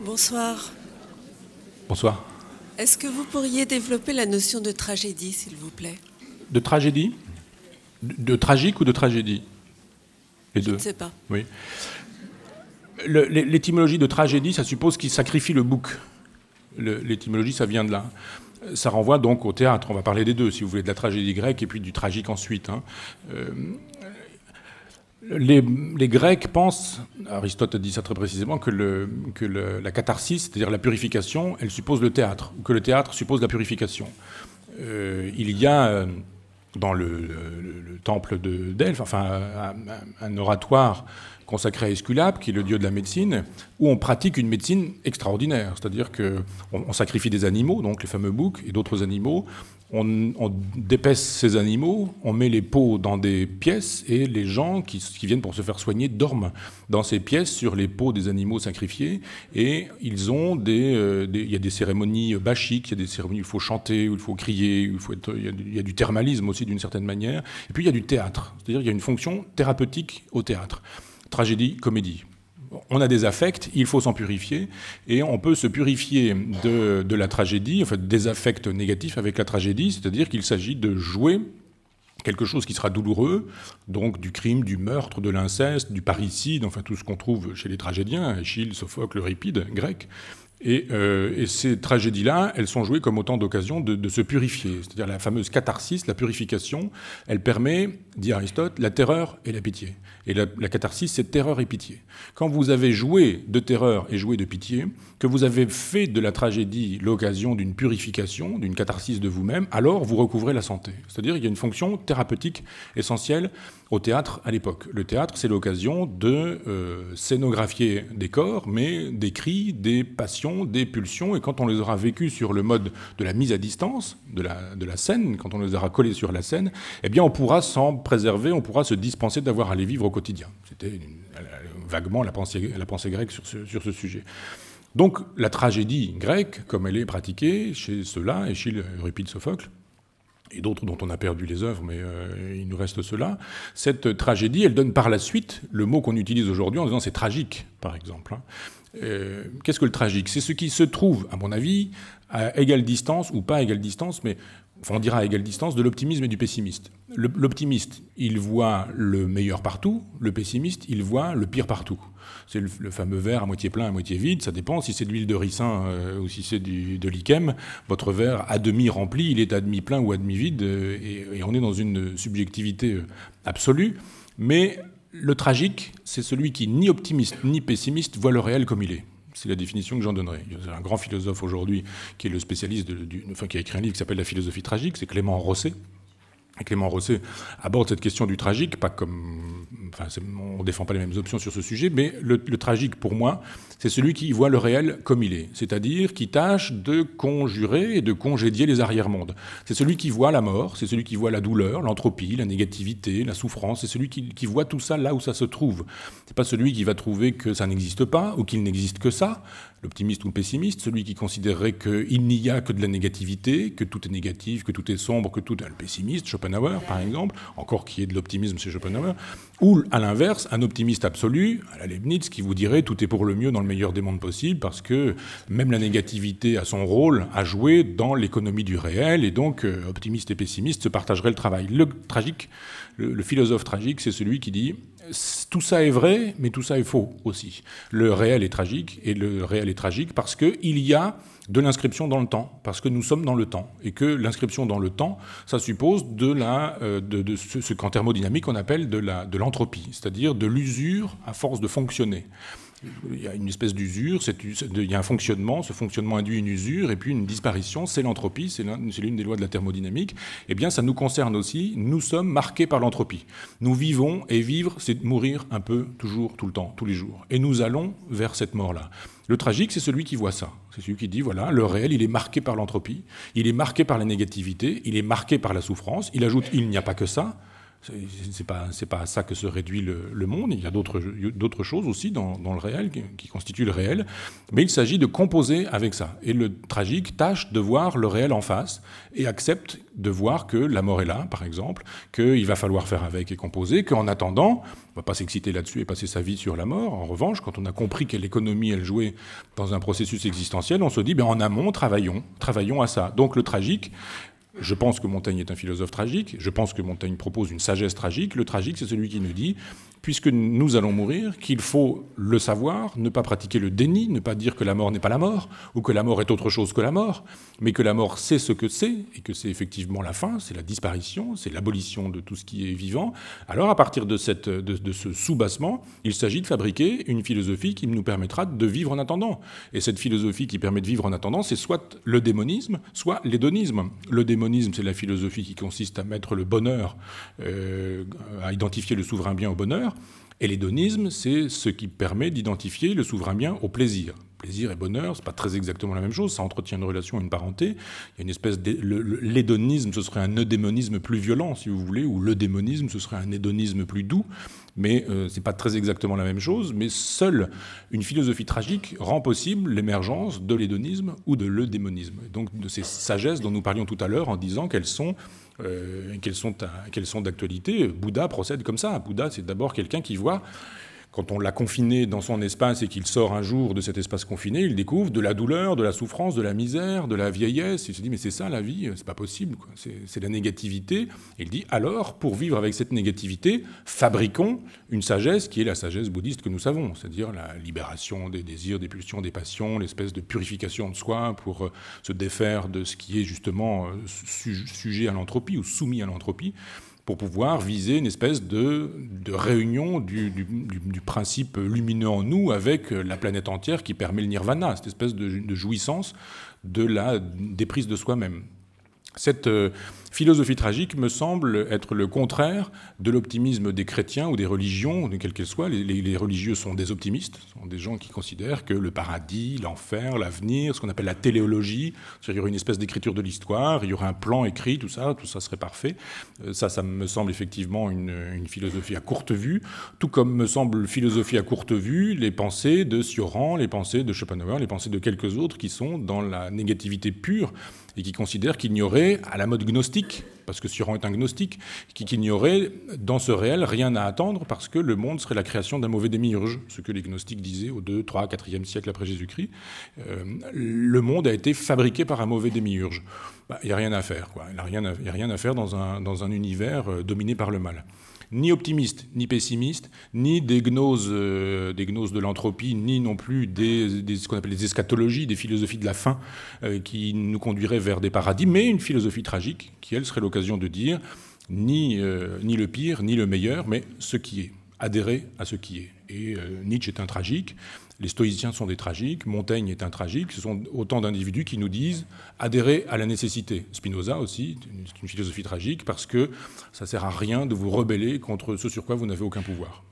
Bonsoir. Bonsoir. Est-ce que vous pourriez développer la notion de tragédie, s'il vous plaît De tragédie de, tragique ou de tragédie Les deux. Je ne sais pas. Oui. L'étymologie de tragédie, ça suppose qu'il sacrifie le bouc. L'étymologie, ça vient de là. Ça renvoie donc au théâtre. On va parler des deux, si vous voulez, de la tragédie grecque et puis du tragique ensuite. Hein. Euh, les, Grecs pensent, Aristote dit ça très précisément, que, la catharsis, c'est-à-dire la purification, elle suppose le théâtre, que le théâtre suppose la purification. Euh, il y a euh, dans le, temple de Delphes, enfin un oratoire consacré à Esculape, qui est le dieu de la médecine, où on pratique une médecine extraordinaire. C'est-à-dire qu'on on sacrifie des animaux, donc les fameux boucs et d'autres animaux. On, on, dépaisse ces animaux, on met les peaux dans des pièces et les gens qui, viennent pour se faire soigner dorment dans ces pièces sur les peaux des animaux sacrifiés. Et ils ont des, euh, il y a des cérémonies bachiques, il y a des cérémonies il faut chanter, où il faut crier, il, faut il, y a, du thermalisme aussi d'une certaine manière. Et puis il y a du théâtre, c'est-à-dire qu'il y a une fonction thérapeutique au théâtre tragédie, comédie. On a des affects, il faut s'en purifier, et on peut se purifier de, la tragédie, en fait, des affects négatifs avec la tragédie, c'est-à-dire qu'il s'agit de jouer quelque chose qui sera douloureux, donc du crime, du meurtre, de l'inceste, du parricide, enfin tout ce qu'on trouve chez les tragédiens, Achille, Sophocle, Euripide, grec, euh, et, ces tragédies-là, elles sont jouées comme autant d'occasions de, se purifier. C'est-à-dire la fameuse catharsis, la purification, elle permet, dit Aristote, la terreur et la pitié. Et la, catharsis, c'est terreur et pitié. Quand vous avez joué de terreur et joué de pitié, que vous avez fait de la tragédie l'occasion d'une purification, d'une catharsis de vous-même, alors vous recouvrez la santé. C'est-à-dire qu'il y a une fonction thérapeutique essentielle au théâtre à l'époque. Le théâtre, c'est l'occasion de euh, scénographier des corps, mais des cris, des passions des pulsions, et quand on les aura vécues sur le mode de la mise à distance de la, de la scène, quand on les aura collées sur la scène, eh bien on pourra s'en préserver, on pourra se dispenser d'avoir à les vivre au quotidien. C'était euh, vaguement la pensée, la pensée grecque sur ce, sujet. Donc la tragédie grecque, comme elle est pratiquée chez ceux-là, chez Euripide, Sophocle, et d'autres dont on a perdu les œuvres, mais euh, il nous reste cela, cette tragédie, elle donne par la suite le mot qu'on utilise aujourd'hui en disant c'est tragique, par exemple. Hein. Euh, qu'est-ce que le tragique C'est ce qui se trouve, à mon avis, à égale distance, ou pas à égale distance, mais on dira à égale distance, de l'optimisme et du pessimiste. L'optimiste, il voit le meilleur partout, le pessimiste, il voit le pire partout. C'est le, fameux verre à moitié plein, à moitié vide, ça dépend. Si c'est de l'huile de ricin euh, ou si c'est de l'ikem. votre verre à demi rempli, il est à demi plein ou à demi vide, euh, et, et, on est dans une subjectivité absolue. Mais le tragique, c'est celui qui, ni optimiste ni pessimiste, voit le réel comme il est. C'est la définition que j'en donnerai. Il y a un grand philosophe aujourd'hui qui est le spécialiste, de, qui a écrit un livre qui s'appelle La philosophie tragique, c'est Clément Rosset, Clément Rosset aborde cette question du tragique, pas comme, enfin, on ne défend pas les mêmes options sur ce sujet, mais le, tragique pour moi, c'est celui qui voit le réel comme il est, c'est-à-dire qui tâche de conjurer et de congédier les arrière-mondes. C'est celui qui voit la mort, c'est celui qui voit la douleur, l'entropie, la négativité, la souffrance, c'est celui qui, voit tout ça là où ça se trouve. C'est pas celui qui va trouver que ça n'existe pas ou qu'il n'existe que ça, l'optimiste ou le pessimiste, celui qui considérerait qu'il n'y a que de la négativité, que tout est négatif, que tout est sombre, que tout est ah, le pessimiste. Schopenhauer, par exemple, encore qui est de l'optimisme chez Schopenhauer, ou à l'inverse, un optimiste absolu, à la Leibniz, qui vous dirait tout est pour le mieux dans le meilleur des mondes possible, parce que même la négativité a son rôle à jouer dans l'économie du réel, et donc euh, optimiste et pessimiste se partageraient le travail. Le tragique, le philosophe tragique, c'est celui qui dit tout ça est vrai, mais tout ça est faux aussi. Le réel est tragique, et le réel est tragique parce qu'il y a de l'inscription dans le temps, parce que nous sommes dans le temps, et que l'inscription dans le temps, ça suppose de, euh, de, ce, qu'en thermodynamique on appelle de l'entropie, c'est-à-dire de l'usure à force de fonctionner il y a une espèce d'usure, il y a un fonctionnement, ce fonctionnement induit une usure et puis une disparition, c'est l'entropie, c'est l'une des lois de la thermodynamique, eh bien ça nous concerne aussi, nous sommes marqués par l'entropie. Nous vivons et vivre, c'est mourir un peu, toujours, tout le temps, tous les jours. Et nous allons vers cette mort-là. Le tragique, c'est celui qui voit ça. C'est celui qui dit, voilà, le réel, il est marqué par l'entropie, il est marqué par la négativité, il est marqué par la souffrance. Il ajoute, il n'y a pas que ça c'est pas pas à ça que se réduit le, monde. Il y a d'autres choses aussi dans, le réel qui, constituent le réel, mais il s'agit de composer avec ça. Et le tragique tâche de voir le réel en face et accepte de voir que la mort est là, par exemple, qu'il va falloir faire avec et composer, qu'en attendant, on va pas s'exciter là-dessus et passer sa vie sur la mort. En revanche, quand on a compris quelle économie elle jouait dans un processus existentiel, on se dit ben en amont travaillons travaillons à ça. Donc le tragique je pense que Montaigne est un philosophe tragique, je pense que Montaigne propose une sagesse tragique. Le tragique, c'est celui qui nous dit puisque nous allons mourir, qu'il faut le savoir, ne pas pratiquer le déni, ne pas dire que la mort n'est pas la mort, ou que la mort est autre chose que la mort, mais que la mort c'est ce que c'est, et que c'est effectivement la fin, c'est la disparition, c'est l'abolition de tout ce qui est vivant. Alors à partir de, cette, de, de ce soubassement, il s'agit de fabriquer une philosophie qui nous permettra de vivre en attendant. Et cette philosophie qui permet de vivre en attendant, c'est soit le démonisme, soit l'hédonisme. Le démonisme, c'est la philosophie qui consiste à mettre le bonheur, euh, à identifier le souverain bien au bonheur, et l'hédonisme, c'est ce qui permet d'identifier le souverain bien au plaisir. Plaisir et bonheur, ce n'est pas très exactement la même chose, ça entretient une relation, une parenté. Il y a une espèce l'hédonisme, ce serait un eudémonisme plus violent, si vous voulez, ou démonisme ce serait un hédonisme plus doux. Mais euh, ce n'est pas très exactement la même chose. Mais seule une philosophie tragique rend possible l'émergence de l'hédonisme ou de l'eudémonisme. Donc de ces sagesses dont nous parlions tout à l'heure en disant qu'elles sont euh, qu'elles sont, d'actualité. Bouddha procède comme ça. Bouddha, c'est d'abord quelqu'un qui voit quand on l'a confiné dans son espace et qu'il sort un jour de cet espace confiné, il découvre de la douleur, de la souffrance, de la misère, de la vieillesse. Il se dit mais c'est ça la vie, c'est pas possible, c'est la négativité. il dit alors pour vivre avec cette négativité, fabriquons une sagesse qui est la sagesse bouddhiste que nous savons, c'est-à-dire la libération des désirs, des pulsions, des passions, l'espèce de purification de soi pour euh, se défaire de ce qui est justement euh, sujet à l'entropie ou soumis à l'entropie pour pouvoir viser une espèce de, réunion du, principe lumineux en nous avec la planète entière qui permet le nirvana, cette espèce de jouissance de la déprise de soi-même. Cette euh, philosophie tragique me semble être le contraire de l'optimisme des chrétiens ou des religions, quelles qu'elles soient. Les, religieux sont des optimistes, sont des gens qui considèrent que le paradis, l'enfer, l'avenir, ce qu'on appelle la téléologie, il y aurait une espèce d'écriture de l'histoire, il y aurait un plan écrit, tout ça, tout ça serait parfait. Euh, ça, ça me semble effectivement une, philosophie à courte vue, tout comme me semble philosophie à courte vue les pensées de Sioran, les pensées de Schopenhauer, les pensées de quelques autres qui sont dans la négativité pure et qui considère qu'il n'y aurait, à la mode gnostique, parce que Cioran est un gnostique, qu'il n'y aurait dans ce réel rien à attendre parce que le monde serait la création d'un mauvais démiurge, ce que les gnostiques disaient au 2, 3, 4e siècle après Jésus-Christ. Euh, le monde a été fabriqué par un mauvais démiurge. Il bah, n'y a rien à faire, quoi. Il n'y a, rien à faire dans un univers euh, dominé par le mal ni optimiste, ni pessimiste, ni des gnoses, euh, de l'entropie, ni non plus des, ce qu'on appelle des eschatologies, des philosophies de la fin, euh, qui nous conduiraient vers des paradis, mais une philosophie tragique, qui, elle, serait l'occasion de dire ni euh, le pire, ni le meilleur, mais ce qui est adhérer à ce qui est. Et euh, Nietzsche est un tragique, les stoïciens sont des tragiques, Montaigne est un tragique, ce sont autant d'individus qui nous disent adhérer à la nécessité. Spinoza aussi, c'est une philosophie tragique parce que ça ne sert à rien de vous rebeller contre ce sur quoi vous n'avez aucun pouvoir.